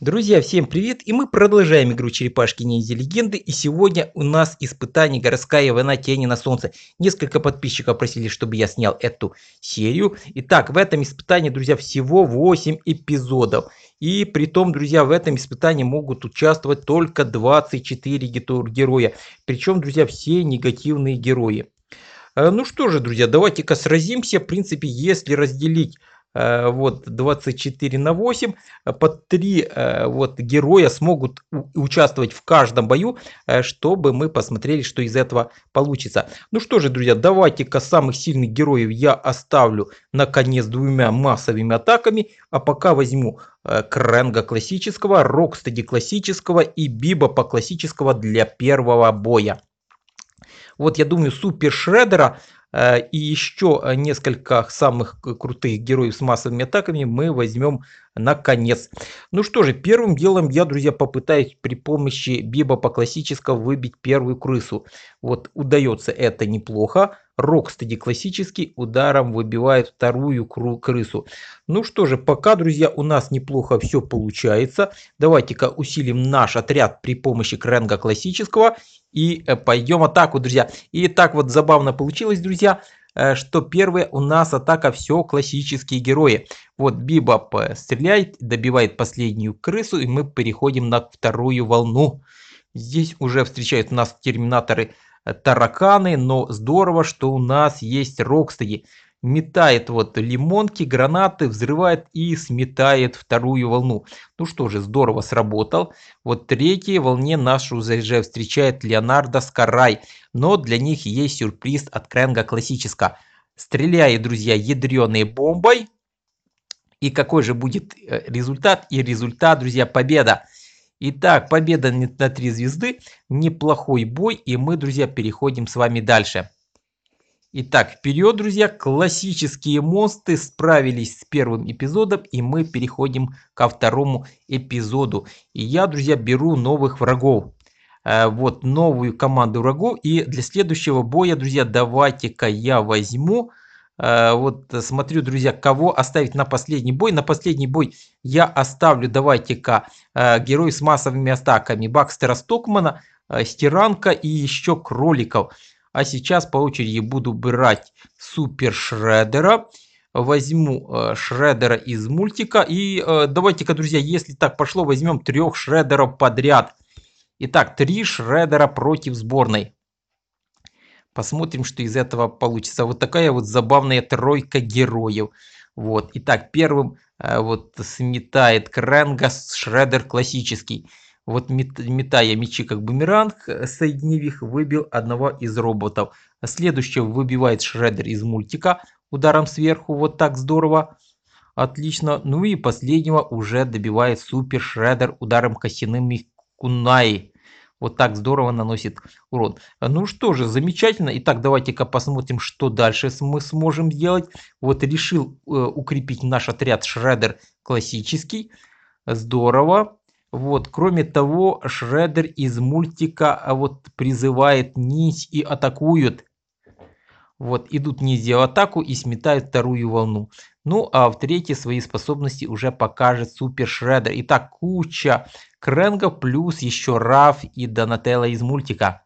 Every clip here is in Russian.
Друзья, всем привет! И мы продолжаем игру Черепашки Ниндзя Легенды. И сегодня у нас испытание Городская война Тени на Солнце. Несколько подписчиков просили, чтобы я снял эту серию. Итак, в этом испытании, друзья, всего 8 эпизодов. И при том, друзья, в этом испытании могут участвовать только 24 героя. Причем, друзья, все негативные герои. Э, ну что же, друзья, давайте-ка сразимся. В принципе, если разделить Э, вот 24 на 8, по 3 вот героя смогут участвовать в каждом бою, э, чтобы мы посмотрели, что из этого получится. Ну что же, друзья, давайте-ка самых сильных героев я оставлю наконец двумя массовыми атаками, а пока возьму э, Кренга классического, Рокстеди классического и Биба по классического для первого боя. Вот я думаю, Супер Шредера Э, и еще э, несколько самых крутых героев с массовыми атаками мы возьмем наконец. Ну что же, первым делом я, друзья, попытаюсь при помощи биба по классическому выбить первую крысу. Вот удается это неплохо. Рокстеди классический ударом выбивает вторую крысу. Ну что же, пока, друзья, у нас неплохо все получается. Давайте-ка усилим наш отряд при помощи Кренга классического. И э, пойдем атаку, друзья. И так вот забавно получилось, друзья э, что первое у нас атака все классические герои. Вот Бибоп стреляет, добивает последнюю крысу и мы переходим на вторую волну. Здесь уже встречают нас терминаторы Э, тараканы, но здорово, что у нас есть Рокстеди. Метает вот лимонки, гранаты, взрывает и сметает вторую волну. Ну что же, здорово сработал. Вот третьей волне нашу ЗЖ встречает Леонардо Скарай. Но для них есть сюрприз от Кренга классического. Стреляет, друзья, ядреной бомбой. И какой же будет э, результат? И результат, друзья, победа. Итак, победа на три звезды, неплохой бой, и мы, друзья, переходим с вами дальше. Итак, вперед, друзья, классические монстры справились с первым эпизодом, и мы переходим ко второму эпизоду. И я, друзья, беру новых врагов. Э, вот новую команду врагов. И для следующего боя, друзья, давайте-ка я возьму Э, вот э, смотрю, друзья, кого оставить на последний бой. На последний бой я оставлю, давайте-ка, э, героев с массовыми атаками Бакстера Стокмана, Стиранка и еще Кроликов. А сейчас по очереди буду брать Супер Шредера. Возьму Шредера из мультика. И давайте-ка, друзья, если так пошло, возьмем трех Шредеров подряд. Итак, три Шредера против сборной. Посмотрим, что из этого получится. Вот такая вот забавная тройка героев. Вот. Итак, первым э, вот сметает Кренга Шредер классический. Вот метая мечи как бумеранг, соединив их, выбил одного из роботов. Следующего выбивает Шредер из мультика ударом сверху. Вот так здорово. Отлично. Ну и последнего уже добивает Супер Шредер ударом косяными кунаи. Вот так здорово наносит урон. Ну что же, замечательно. Итак, давайте-ка посмотрим, что дальше мы сможем сделать. Вот решил э, укрепить наш отряд Шредер классический. Здорово. Вот, кроме того, Шредер из мультика а вот призывает нить и атакуют. Вот, идут ниндзя в атаку и сметают вторую волну. Ну а в третьей свои способности уже покажет Супер Шреддер. Итак, куча Крэнгов плюс еще Раф и Донателло из мультика.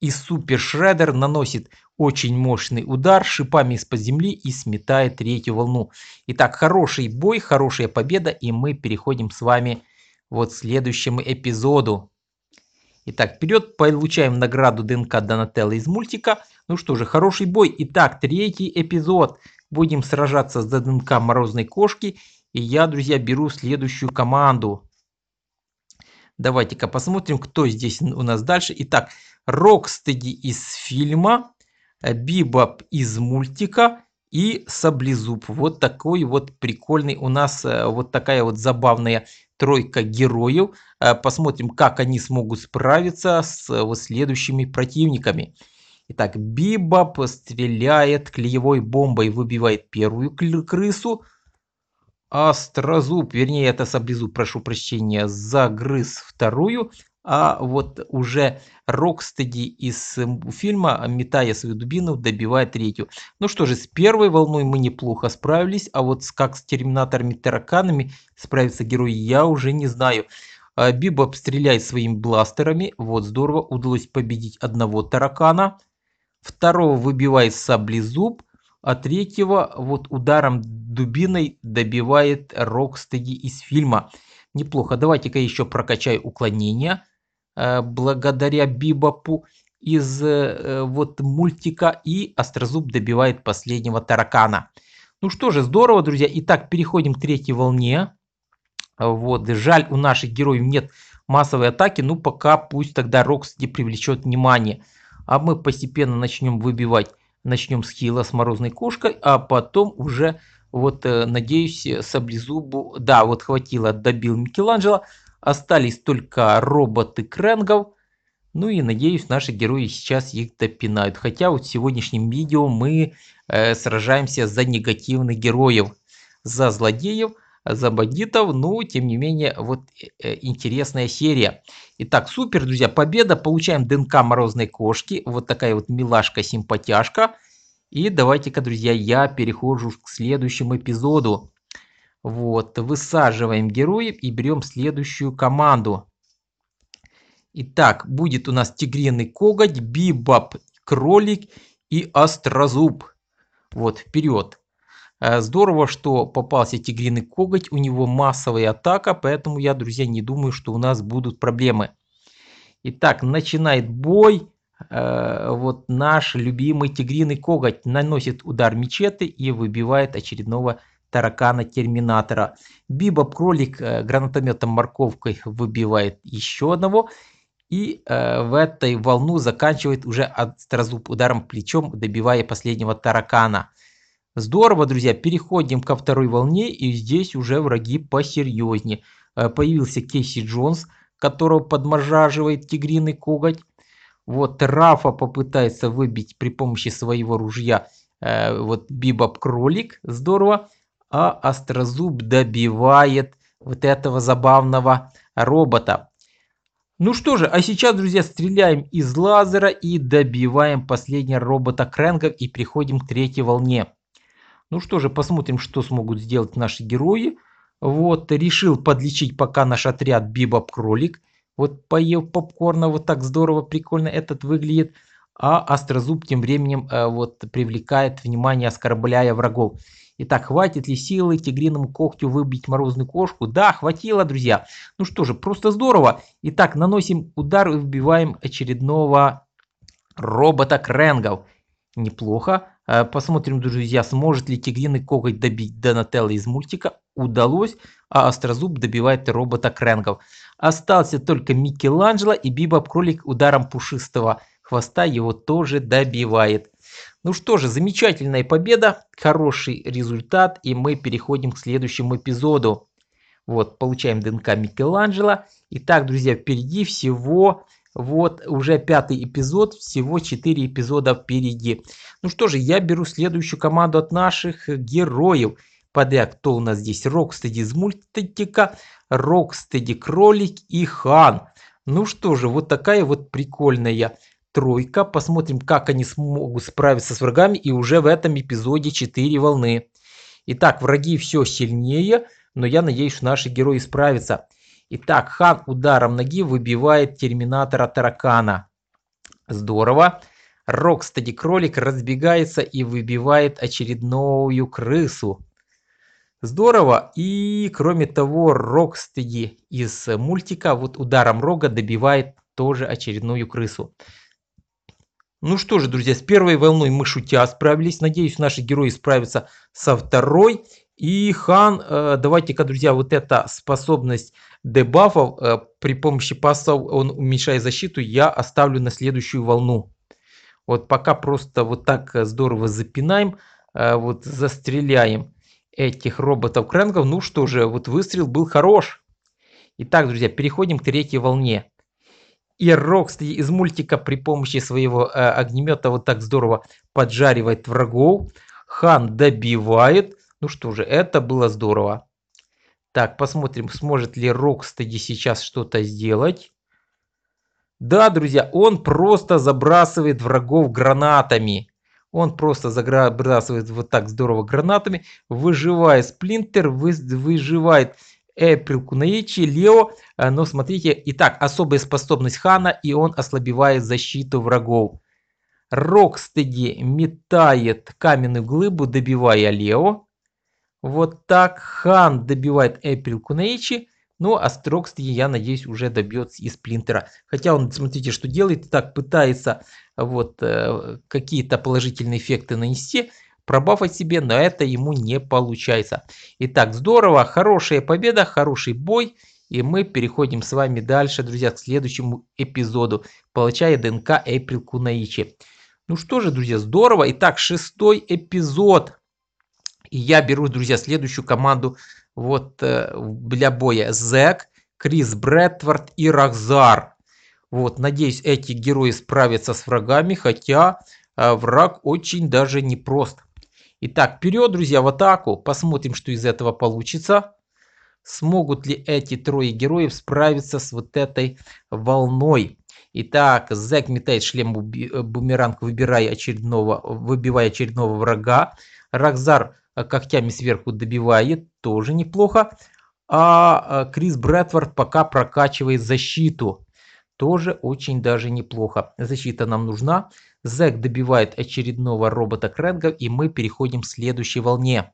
И Супер Шреддер наносит очень мощный удар шипами из-под земли и сметает третью волну. Итак, хороший бой, хорошая победа и мы переходим с вами вот к следующему эпизоду. Итак, вперед, получаем награду ДНК Донателло из мультика. Ну что же, хороший бой. Итак, третий эпизод. Будем сражаться с ДНК морозной кошки. И я, друзья, беру следующую команду. Давайте-ка посмотрим, кто здесь у нас дальше. Итак, Рокстеди из фильма, Бибоп из мультика и Саблезуб. Вот такой вот прикольный у нас, э, вот такая вот забавная тройка героев. Э, посмотрим, как они смогут справиться с э, вот следующими противниками. Итак, Бибоп стреляет клеевой бомбой, выбивает первую крысу. Острозуб, вернее, это саблезуб, прошу прощения, загрыз вторую. А вот уже Рокстеди из фильма, метая свою дубину, добивает третью. Ну что же, с первой волной мы неплохо справились, а вот как с терминаторами-тараканами справятся герои, я уже не знаю. А, бибоп стреляет своими бластерами, вот здорово, удалось победить одного таракана – второго выбивает саблей зуб, а третьего вот ударом дубиной добивает Рокстеди из фильма. Неплохо. Давайте-ка еще прокачаю уклонение э, благодаря Бибопу из э, э, вот мультика и Острозуб добивает последнего таракана. Ну что же, здорово, друзья. Итак, переходим к третьей волне. Вот, жаль, у наших героев нет массовой атаки, ну пока пусть тогда Рокстеди привлечет внимание а мы постепенно начнем выбивать, начнем с хила с морозной кошкой, а потом уже, вот, э, надеюсь, э, саблезубу, да, вот хватило, добил Микеланджело, остались только роботы кренгов, ну и надеюсь, наши герои сейчас их допинают. Хотя вот в сегодняшнем видео мы э, сражаемся за негативных героев, за злодеев за бандитов, но тем не менее вот э, э, интересная серия. Итак, супер, друзья, победа, получаем ДНК морозной кошки, вот такая вот милашка-симпатяшка. И давайте-ка, друзья, я перехожу к следующему эпизоду. Вот, высаживаем героев и берем следующую команду. Итак, будет у нас тигриный коготь, бибаб, кролик и острозуб. Вот, вперед. Э, здорово, что попался тигриный коготь, у него массовая атака, поэтому я, друзья, не думаю, что у нас будут проблемы. Итак, начинает бой. Э, вот наш любимый тигриный коготь наносит удар мечеты и выбивает очередного таракана-терминатора. Бибоп-кролик э, гранатометом-морковкой выбивает еще одного. И в этой волну заканчивает уже от, сразу ударом плечом, добивая последнего таракана. Здорово, друзья, переходим ко второй волне, и здесь уже враги посерьезнее. Э, появился Кейси Джонс, которого подмажаживает тигриный коготь. Вот Рафа попытается выбить при помощи своего ружья э, вот Бибоп Кролик, здорово. А Острозуб добивает вот этого забавного робота. Ну что же, а сейчас, друзья, стреляем из лазера и добиваем последнего робота Крэнга и приходим к третьей волне. Ну что же, посмотрим, что смогут сделать наши герои. Вот, решил подлечить пока наш отряд Бибоп-кролик. Вот поел попкорна, вот так здорово, прикольно этот выглядит. А Острозуб тем временем э, вот привлекает внимание, оскорбляя врагов. Итак, хватит ли силы тигриному когтю выбить морозную кошку? Да, хватило, друзья. Ну что же, просто здорово. Итак, наносим удар и вбиваем очередного робота Кренгов. Неплохо. Э, посмотрим, друзья, сможет ли тигриный коготь добить Донателло из мультика. Удалось, а Острозуб добивает робота Крэнгов. Остался только Микеланджело и Бибоп-кролик ударом пушистого хвоста его тоже добивает. Ну что же, замечательная победа, хороший результат, и мы переходим к следующему эпизоду. Вот, получаем ДНК Микеланджело. Итак, друзья, впереди всего вот уже пятый эпизод, всего четыре эпизода впереди. Ну что же, я беру следующую команду от наших героев подряд. Кто у нас здесь? Рокстеди из мультика, Рокстеди Кролик и Хан. Ну что же, вот такая вот прикольная тройка. Посмотрим, как они смогут справиться с врагами. И уже в этом эпизоде 4 волны. Итак, враги все сильнее, но я надеюсь, что наши герои справятся. Итак, Хан ударом ноги выбивает терминатора таракана. Здорово. Рокстеди кролик разбегается и выбивает очередную крысу. Здорово. И кроме того, Рокстеди из мультика вот ударом рога добивает тоже очередную крысу. Ну что же, друзья, с первой волной мы шутя справились. Надеюсь, наши герои справятся со второй. И хан, э, давайте-ка, друзья, вот эта способность дебафов э, при помощи пассов, он уменьшает защиту, я оставлю на следующую волну. Вот пока просто вот так э, здорово запинаем, вот застреляем этих роботов-крэнков. Ну что же, вот выстрел был хорош. Итак, друзья, переходим к третьей волне. И Рокс, из мультика при помощи своего огнемета вот так здорово поджаривает врагов. Хан добивает. Ну что же, это было здорово. Так, посмотрим, сможет ли Рокстеди сейчас что-то сделать. Да, друзья, он просто забрасывает врагов гранатами. Он просто забрасывает вот так здорово гранатами, выживает Сплинтер, вы, выживает Эприл Кунаичи, Лео. А, но смотрите, итак, особая способность Хана, и он ослабевает защиту врагов. Рокстеди метает каменную глыбу, добивая Лео. Вот так Хан добивает Эприл Кунейчи. Ну, а Строксти, я надеюсь, уже добьется из Плинтера. Хотя он, смотрите, что делает. Так, пытается вот э, какие-то положительные эффекты нанести, пробафать себе, но это ему не получается. Итак, здорово, хорошая победа, хороший бой. И мы переходим с вами дальше, друзья, к следующему эпизоду, получая ДНК Эйприл Кунаичи. Ну что же, друзья, здорово. Итак, шестой эпизод и я беру, друзья, следующую команду вот э, для боя. Зек, Крис Брэдфорд и Рахзар. Вот, надеюсь, эти герои справятся с врагами, хотя э, враг очень даже непрост. Итак, вперед, друзья, в атаку. Посмотрим, что из этого получится. Смогут ли эти трое героев справиться с вот этой волной? Итак, Зек метает шлем э, бумеранг, выбирая очередного, выбивая очередного врага. Ракзар Э, когтями сверху добивает, тоже неплохо. А э, Крис Брэдфорд пока прокачивает защиту, тоже очень даже неплохо. Защита нам нужна. Зэк добивает очередного робота Крэнга, и мы переходим к следующей волне.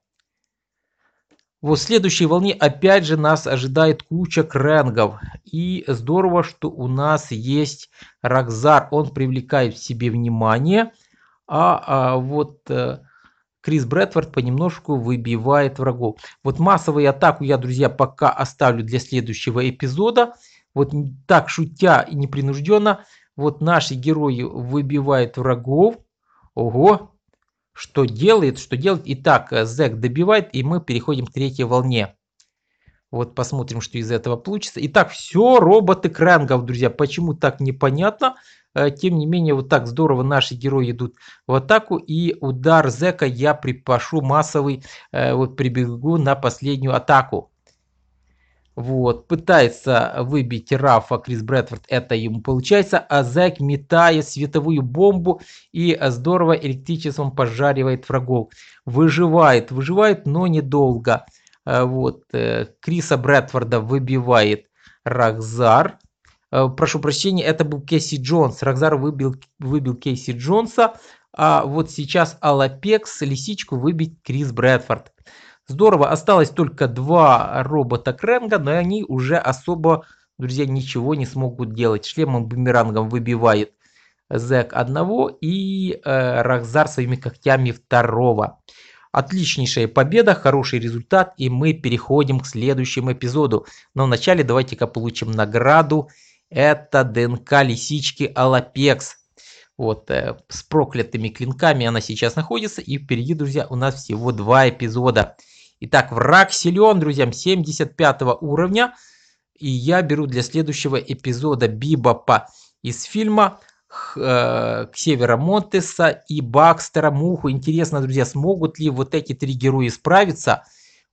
Вот в следующей волне опять же нас ожидает куча крэнгов. И здорово, что у нас есть Рокзар. Он привлекает в себе внимание. А, а вот э, Крис Брэдфорд понемножку выбивает врагов. Вот массовую атаку я, друзья, пока оставлю для следующего эпизода. Вот так шутя и непринужденно, вот наши герои выбивают врагов. Ого, что делает, что делает. Итак, Зек добивает, и мы переходим к третьей волне. Вот посмотрим, что из этого получится. Итак, все роботы крангов, друзья. Почему так непонятно? Э, тем не менее, вот так здорово наши герои идут в атаку. И удар Зека я припашу массовый, э, вот прибегу на последнюю атаку. Вот, пытается выбить Рафа Крис Брэдфорд, это ему получается, а Зек метает световую бомбу и здорово электричеством пожаривает врагов. Выживает, выживает, но недолго. Э, вот, Криса Брэдфорда выбивает Рахзар. Э, прошу прощения, это был Кейси Джонс. Рокзар выбил, выбил Кейси Джонса, а вот сейчас Алапекс лисичку выбить Крис Брэдфорд. Здорово, осталось только два робота Кренга, но они уже особо, друзья, ничего не смогут делать. Шлемом бумерангом выбивает Зек одного и э, Рахзар своими когтями второго. Отличнейшая победа, хороший результат, и мы переходим к следующему эпизоду. Но вначале давайте-ка получим награду. Это ДНК лисички Алапекс. Вот, э, с проклятыми клинками она сейчас находится. И впереди, друзья, у нас всего два эпизода. Итак, враг силен, друзья, 75 уровня. И я беру для следующего эпизода Бибопа из фильма э, Ксевера Монтеса и Бакстера Муху. Интересно, друзья, смогут ли вот эти три героя справиться?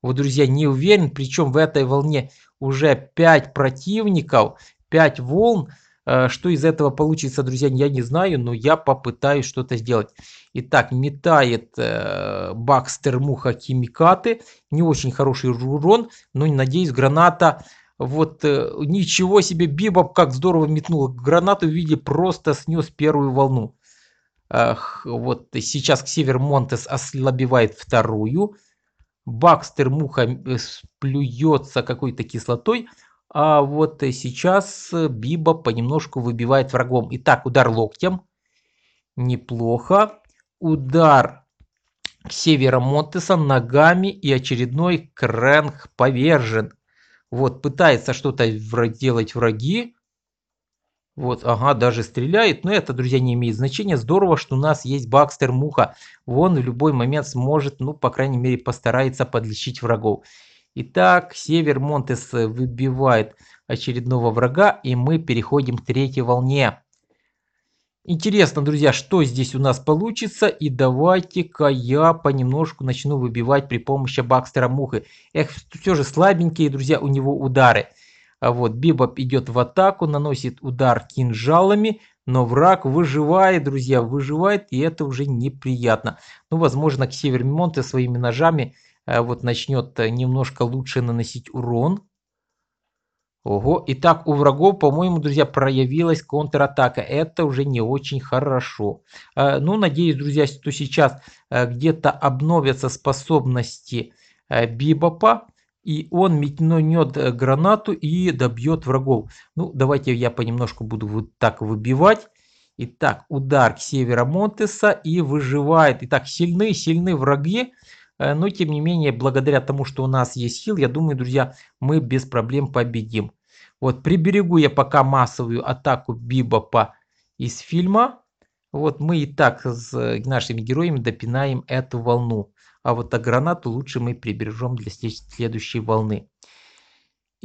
Вот, друзья, не уверен. Причем в этой волне уже 5 противников. 5 волн. Э, что из этого получится, друзья, я не знаю, но я попытаюсь что-то сделать. Итак, метает э, Бакстер Муха химикаты. Не очень хороший урон, но, надеюсь, граната... Вот э, ничего себе, Бибоп как здорово метнул гранату, в виде просто снес первую волну. Эх, вот сейчас Ксевер север Монтес ослабевает вторую. Бакстер Муха э, плюется какой-то кислотой. А вот сейчас Биба понемножку выбивает врагом. Итак, удар локтем. Неплохо. Удар к северу Монтеса ногами и очередной Крэнг повержен. Вот, пытается что-то делать враги. Вот, ага, даже стреляет. Но это, друзья, не имеет значения. Здорово, что у нас есть Бакстер Муха. Он в любой момент сможет, ну, по крайней мере, постарается подлечить врагов. Итак, север Монтес э, выбивает очередного врага, и мы переходим к третьей волне. Интересно, друзья, что здесь у нас получится. И давайте-ка я понемножку начну выбивать при помощи Бакстера Мухи. Эх, все же слабенькие, друзья, у него удары. А вот Бибоп идет в атаку, наносит удар кинжалами, но враг выживает, друзья, выживает, и это уже неприятно. Ну, возможно, к Север Севермонте своими ножами Э, вот начнет э, немножко лучше наносить урон. Ого, и так у врагов, по-моему, друзья, проявилась контратака. Это уже не очень хорошо. Э, ну, надеюсь, друзья, что сейчас где-то обновятся способности Бибопа. И он метнет гранату и добьет врагов. Ну, давайте я понемножку буду вот так выбивать. Итак, удар к северу Монтеса и выживает. Итак, сильны, сильны враги. Э, но, тем не менее, благодаря тому, что у нас есть хил, я думаю, друзья, мы без проблем победим. Вот, приберегу я пока массовую атаку Бибопа из фильма. Вот мы и так с нашими героями допинаем эту волну. А вот а гранату лучше мы прибережем для следующей волны.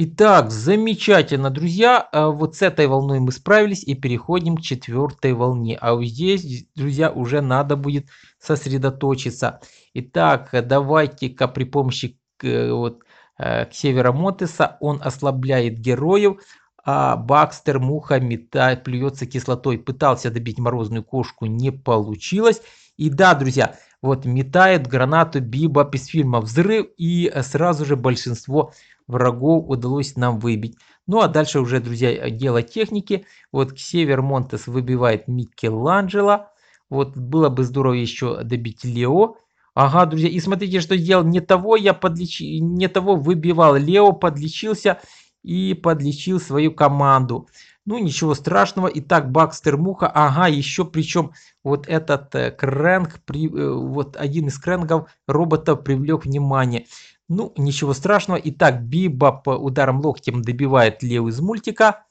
Итак, замечательно, друзья. Э, вот с этой волной мы справились и переходим к четвертой волне. А вот здесь, друзья, уже надо будет сосредоточиться. Итак, давайте-ка при помощи э, вот, э, Ксевера Мотеса он ослабляет героев, а Бакстер муха метает, плюется кислотой. Пытался добить морозную кошку, не получилось. И да, друзья, вот метает гранату Биба из фильма «Взрыв» и сразу же большинство врагов удалось нам выбить. Ну а дальше уже, друзья, дело техники. Вот к север Монтес выбивает Микеланджело. Вот было бы здорово еще добить Лео. Ага, друзья, и смотрите, что сделал. Не того я подлеч... не того выбивал. Лео подлечился и подлечил свою команду. Ну, ничего страшного. Итак, Бакстер Муха. Ага, еще причем вот этот э, крэнк, при, э, вот один из крэнгов робота привлек внимание. Ну, ничего страшного. Итак, Бибоп ударом локтем добивает Лео из мультика.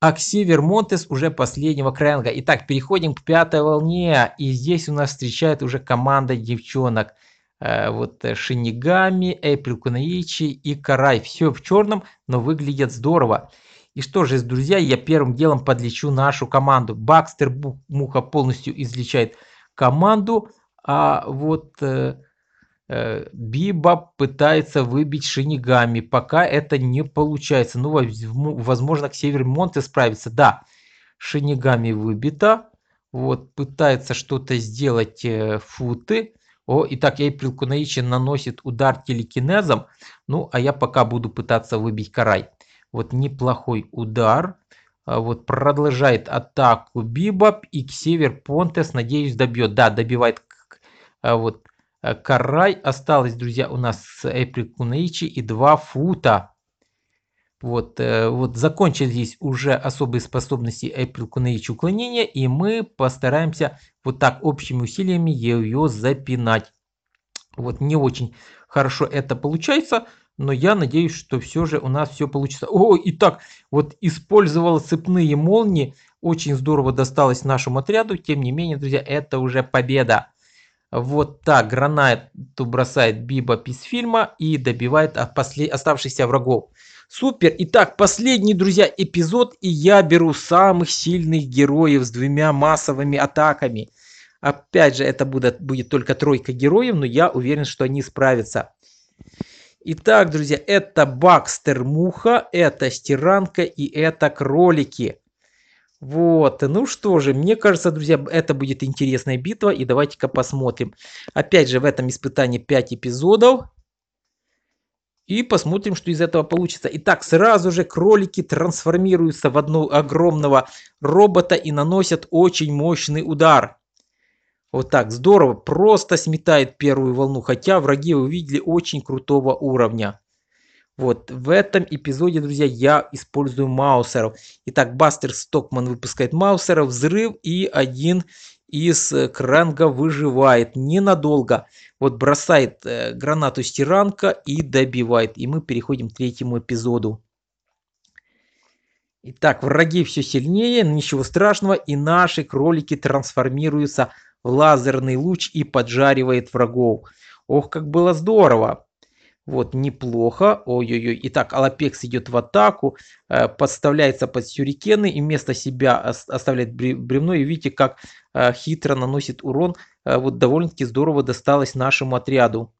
Аксивер Монтес уже последнего крэнга. Итак, переходим к пятой волне. И здесь у нас встречает уже команда девчонок. Э, вот э, Шинигами, Эйприл Кунаичи и Карай. Все в черном, но выглядят здорово. И что же, друзья, я первым делом подлечу нашу команду. Бакстер Муха полностью излечает команду, а вот э, э, Биба пытается выбить Шинигами. Пока это не получается. Ну, возможно, к Северу Монте справится. Да, Шинигами выбита. Вот, пытается что-то сделать э, Футы. О, итак, Эйприл Кунаичи наносит удар телекинезом. Ну, а я пока буду пытаться выбить Карай. Вот неплохой удар. А вот продолжает атаку Бибаб и Ксевер Понтес, надеюсь, добьет. Да, добивает а вот а, Карай. Осталось, друзья, у нас Эпри Кунаичи и 2 фута. Вот, э, вот закончились уже особые способности Эприл Кунаич уклонения, и мы постараемся вот так общими усилиями ее запинать. Вот не очень хорошо это получается но я надеюсь, что все же у нас все получится. О, и так, вот использовал цепные молнии, очень здорово досталось нашему отряду, тем не менее, друзья, это уже победа. Вот так, гранату бросает Биба фильма и добивает оставшихся врагов. Супер! Итак, последний, друзья, эпизод, и я беру самых сильных героев с двумя массовыми атаками. Опять же, это будет, будет только тройка героев, но я уверен, что они справятся. Итак, друзья, это Бакстер Муха, это Стиранка и это Кролики. Вот, ну что же, мне кажется, друзья, это будет интересная битва, и давайте-ка посмотрим. Опять же, в этом испытании 5 эпизодов, и посмотрим, что из этого получится. Итак, сразу же кролики трансформируются в одну огромного робота и наносят очень мощный удар. Вот так здорово, просто сметает первую волну, хотя враги увидели очень крутого уровня. Вот в этом эпизоде, друзья, я использую маусеров. Итак, Бастер Стокман выпускает Маусера, взрыв и один из э, кранга выживает ненадолго. Вот бросает э, гранату стиранка и добивает. И мы переходим к третьему эпизоду. Итак, враги все сильнее, ничего страшного, и наши кролики трансформируются лазерный луч и поджаривает врагов. Ох, как было здорово! Вот, неплохо. Ой-ой-ой. Итак, Алапекс идет в атаку, э, подставляется под сюрикены и вместо себя оставляет бревно. И видите, как э, хитро наносит урон. Э, вот довольно-таки здорово досталось нашему отряду.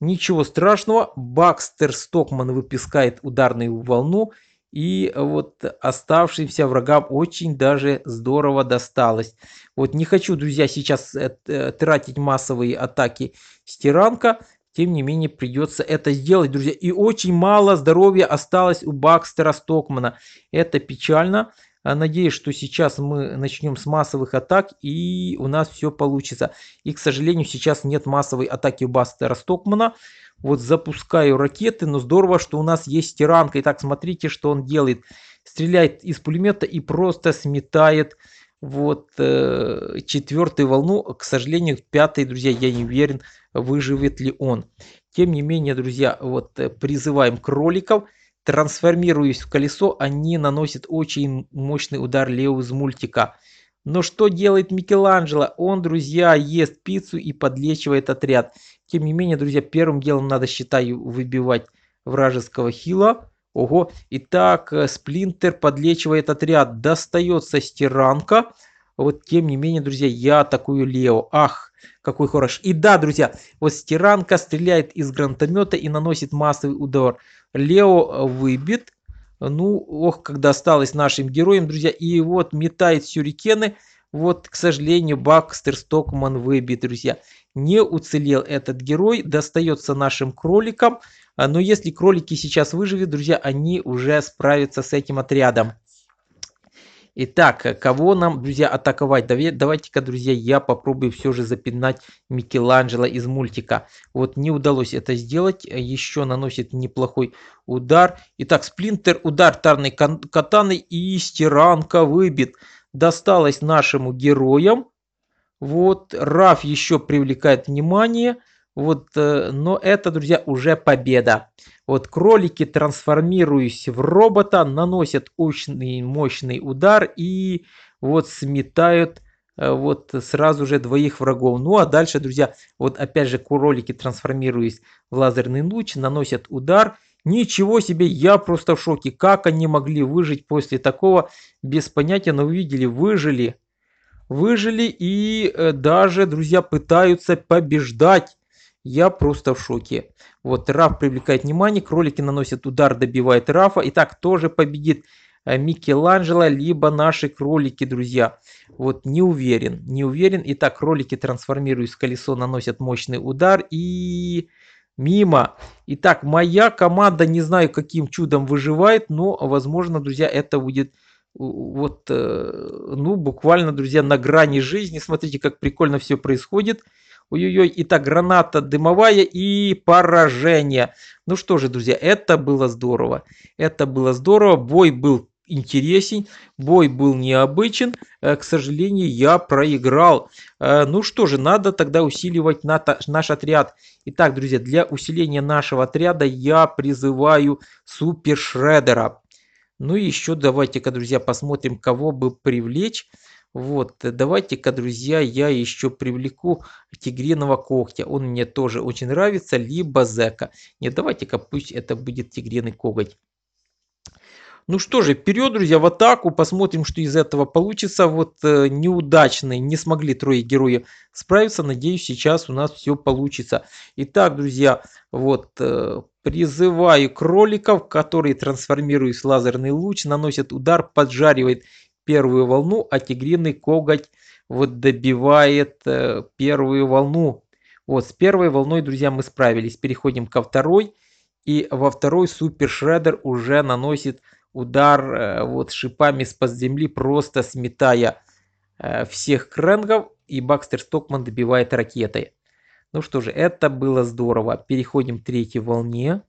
Ничего страшного. Бакстер Стокман выпускает ударную волну и вот оставшимся врагам очень даже здорово досталось. Вот не хочу, друзья, сейчас э, э, тратить массовые атаки с тиранка, тем не менее придется это сделать, друзья. И очень мало здоровья осталось у Бакстера Стокмана. Это печально. Э, надеюсь, что сейчас мы начнем с массовых атак и у нас все получится. И, к сожалению, сейчас нет массовой атаки Бастера Стокмана. Вот запускаю ракеты, но здорово, что у нас есть тиранка. Итак, смотрите, что он делает. Стреляет из пулемета и просто сметает вот э, четвертую волну. К сожалению, пятый, друзья, я не уверен, выживет ли он. Тем не менее, друзья, вот э, призываем кроликов. Трансформируясь в колесо, они наносят очень мощный удар Лео из мультика. Но что делает Микеланджело? Он, друзья, ест пиццу и подлечивает отряд. Тем не менее, друзья, первым делом надо, считаю, выбивать вражеского хила. Ого. Итак, э, Сплинтер подлечивает отряд. Достается стиранка. Вот тем не менее, друзья, я атакую Лео. Ах, какой хорош. И да, друзья, вот стиранка стреляет из гранатомета и наносит массовый удар. Лео э, выбит. Ну, ох, когда осталось нашим героем, друзья. И вот метает сюрикены. Вот, к сожалению, Бакстер Стокман выбит, друзья. Не уцелел этот герой, достается нашим кроликам. А, но если кролики сейчас выживут, друзья, они уже справятся с этим отрядом. Итак, кого нам, друзья, атаковать? Давайте-ка, друзья, я попробую все же запинать Микеланджело из мультика. Вот не удалось это сделать. Еще наносит неплохой удар. Итак, сплинтер, удар тарной катаны и стиранка выбит. Досталось нашему героям. Вот, Раф еще привлекает внимание. Вот, э, но это, друзья, уже победа. Вот кролики, трансформируясь в робота, наносят очень мощный удар и вот сметают э, вот сразу же двоих врагов. Ну а дальше, друзья, вот опять же кролики, трансформируясь в лазерный луч, наносят удар. Ничего себе, я просто в шоке. Как они могли выжить после такого? Без понятия, но увидели, выжили. Выжили и э, даже, друзья, пытаются побеждать. Я просто в шоке. Вот Раф привлекает внимание, кролики наносят удар, добивает Рафа. И так тоже победит э, Микеланджело, либо наши кролики, друзья. Вот не уверен, не уверен. Итак, кролики трансформируясь в колесо, наносят мощный удар и мимо. Итак, моя команда, не знаю каким чудом выживает, но возможно, друзья, это будет вот, э, ну, буквально, друзья, на грани жизни. Смотрите, как прикольно все происходит. Ой-ой-ой, итак, граната дымовая и поражение. Ну что же, друзья, это было здорово. Это было здорово, бой был интересен, бой был необычен. Э, к сожалению, я проиграл. Э, ну что же, надо тогда усиливать наш отряд. Итак, друзья, для усиления нашего отряда я призываю Супер Шредера. Ну и еще давайте-ка, друзья, посмотрим, кого бы привлечь. Вот, э, давайте-ка, друзья, я еще привлеку тигриного когтя. Он мне тоже очень нравится, либо зека. Нет, давайте-ка пусть это будет тигриный коготь. Ну что же, вперед, друзья, в атаку. Посмотрим, что из этого получится. Вот э, неудачные, не смогли трое героев справиться. Надеюсь, сейчас у нас все получится. Итак, друзья, вот э, призываю кроликов, которые трансформируясь в лазерный луч, наносят удар, поджаривает первую волну, а тигриный коготь вот добивает э, первую волну. Вот, с первой волной, друзья, мы справились. Переходим ко второй. И во второй супер шредер уже наносит удар э, вот шипами с под земли, просто сметая э, всех крэнгов. И Бакстер Стокман добивает ракетой. Ну что же, это было здорово. Переходим к третьей волне.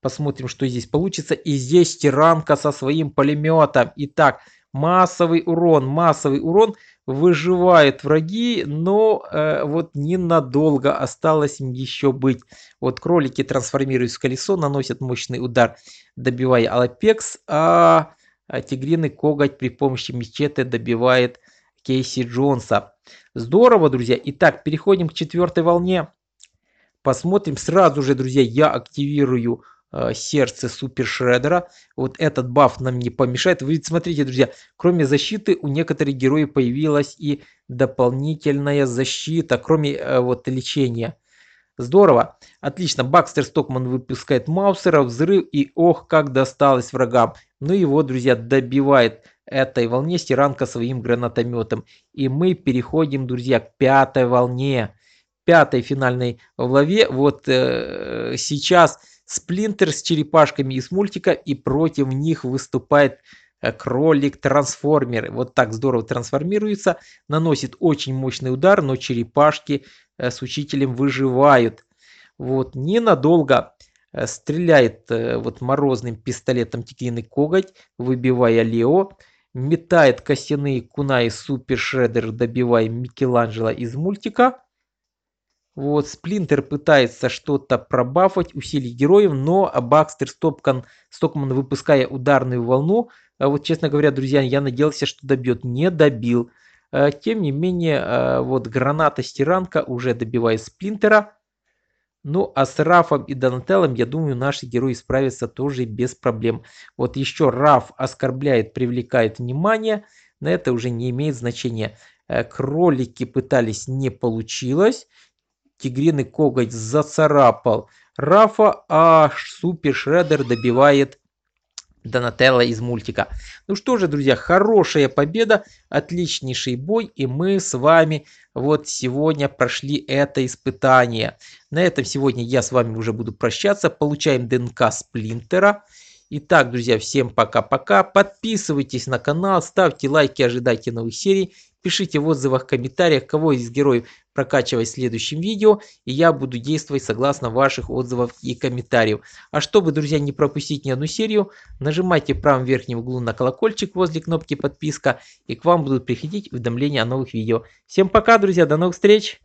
Посмотрим, что здесь получится. И здесь тиранка со своим пулеметом. Итак, массовый урон, массовый урон выживает враги, но э, вот ненадолго осталось им еще быть. Вот кролики трансформируются в колесо, наносят мощный удар, добивая Алапекс, а, а тигриный коготь при помощи мечеты добивает Кейси Джонса. Здорово, друзья. Итак, переходим к четвертой волне. Посмотрим сразу же, друзья, я активирую Э, сердце супер шредера. Вот этот баф нам не помешает. Вы смотрите, друзья, кроме защиты у некоторых героев появилась и дополнительная защита, кроме э, вот лечения. Здорово. Отлично. Бакстер Стокман выпускает Маусера, взрыв и ох, как досталось врагам. Ну его, друзья, добивает этой волне стиранка своим гранатометом. И мы переходим, друзья, к пятой волне. Пятой финальной главе. Вот э, сейчас Сплинтер с черепашками из мультика, и против них выступает э, кролик-трансформер. Вот так здорово трансформируется, наносит очень мощный удар, но черепашки э, с учителем выживают. Вот, ненадолго э, стреляет вот морозным пистолетом тигриный коготь, выбивая Лео, метает костяные куна из Супер Шреддер, добивая Микеланджело из мультика – вот, Сплинтер пытается что-то пробафать, усилить героев, но а, Бакстер Стопкан, Стокман, выпуская ударную волну, а, вот, честно говоря, друзья, я надеялся, что добьет, не добил. А, тем не менее, вот граната-стиранка уже добивает Сплинтера. Ну, а с Рафом и Донателлом, я думаю, наши герои справятся тоже без проблем. Вот еще Раф оскорбляет, привлекает внимание, но это уже не имеет значения. Э, кролики пытались, не получилось. Тигриный коготь зацарапал Рафа, а Супер Шреддер добивает Донателло из мультика. Ну что же, друзья, хорошая победа, отличнейший бой, и мы с вами вот сегодня прошли это испытание. На этом сегодня я с вами уже буду прощаться. Получаем ДНК Сплинтера. Итак, друзья, всем пока-пока. Подписывайтесь на канал, ставьте лайки, ожидайте новых серий. Пишите в отзывах, комментариях, кого из героев прокачивать в следующем видео, и я буду действовать согласно ваших отзывов и комментариев. А чтобы, друзья, не пропустить ни одну серию, нажимайте в правом верхнем углу на колокольчик возле кнопки подписка, и к вам будут приходить уведомления о новых видео. Всем пока, друзья, до новых встреч!